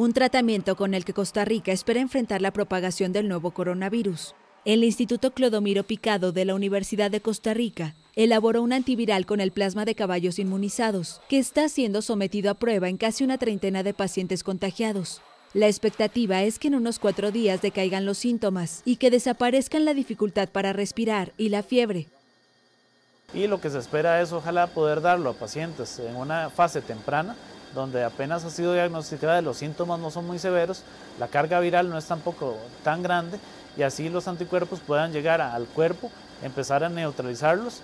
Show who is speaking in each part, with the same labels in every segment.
Speaker 1: un tratamiento con el que Costa Rica espera enfrentar la propagación del nuevo coronavirus. El Instituto Clodomiro Picado de la Universidad de Costa Rica elaboró un antiviral con el plasma de caballos inmunizados, que está siendo sometido a prueba en casi una treintena de pacientes contagiados. La expectativa es que en unos cuatro días decaigan los síntomas y que desaparezcan la dificultad para respirar y la fiebre.
Speaker 2: Y lo que se espera es ojalá poder darlo a pacientes en una fase temprana donde apenas ha sido diagnosticada, los síntomas no son muy severos, la carga viral no es tampoco tan grande y así los anticuerpos puedan llegar al cuerpo, empezar a neutralizarlos.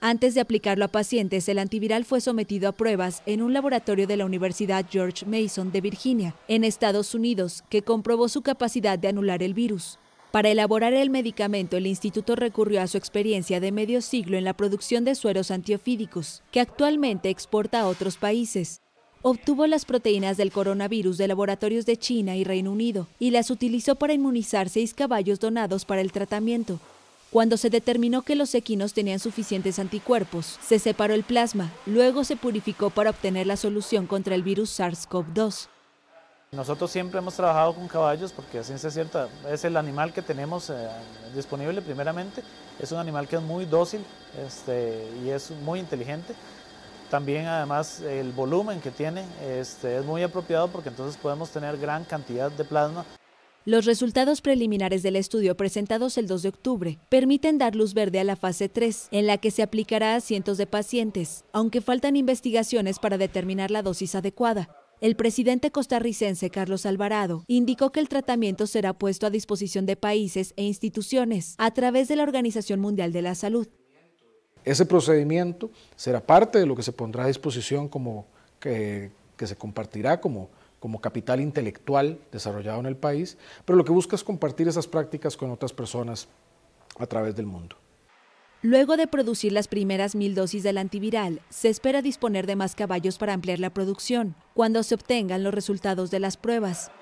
Speaker 1: Antes de aplicarlo a pacientes, el antiviral fue sometido a pruebas en un laboratorio de la Universidad George Mason de Virginia, en Estados Unidos, que comprobó su capacidad de anular el virus. Para elaborar el medicamento, el instituto recurrió a su experiencia de medio siglo en la producción de sueros antiofídicos, que actualmente exporta a otros países obtuvo las proteínas del coronavirus de laboratorios de China y Reino Unido y las utilizó para inmunizar seis caballos donados para el tratamiento. Cuando se determinó que los equinos tenían suficientes anticuerpos, se separó el plasma, luego se purificó para obtener la solución contra el virus SARS-CoV-2.
Speaker 2: Nosotros siempre hemos trabajado con caballos porque ciencia cierta es el animal que tenemos eh, disponible primeramente, es un animal que es muy dócil este, y es muy inteligente. También además el volumen que tiene este, es muy apropiado porque entonces podemos tener gran cantidad de plasma.
Speaker 1: Los resultados preliminares del estudio presentados el 2 de octubre permiten dar luz verde a la fase 3, en la que se aplicará a cientos de pacientes, aunque faltan investigaciones para determinar la dosis adecuada. El presidente costarricense Carlos Alvarado indicó que el tratamiento será puesto a disposición de países e instituciones a través de la Organización Mundial de la Salud,
Speaker 3: ese procedimiento será parte de lo que se pondrá a disposición como que, se compartirá como, como capital intelectual desarrollado en el país, pero lo que busca es compartir esas prácticas con otras personas a través del mundo.
Speaker 1: Luego de producir las primeras mil dosis del antiviral, se espera disponer de más caballos para ampliar la producción, cuando se obtengan los resultados de las pruebas.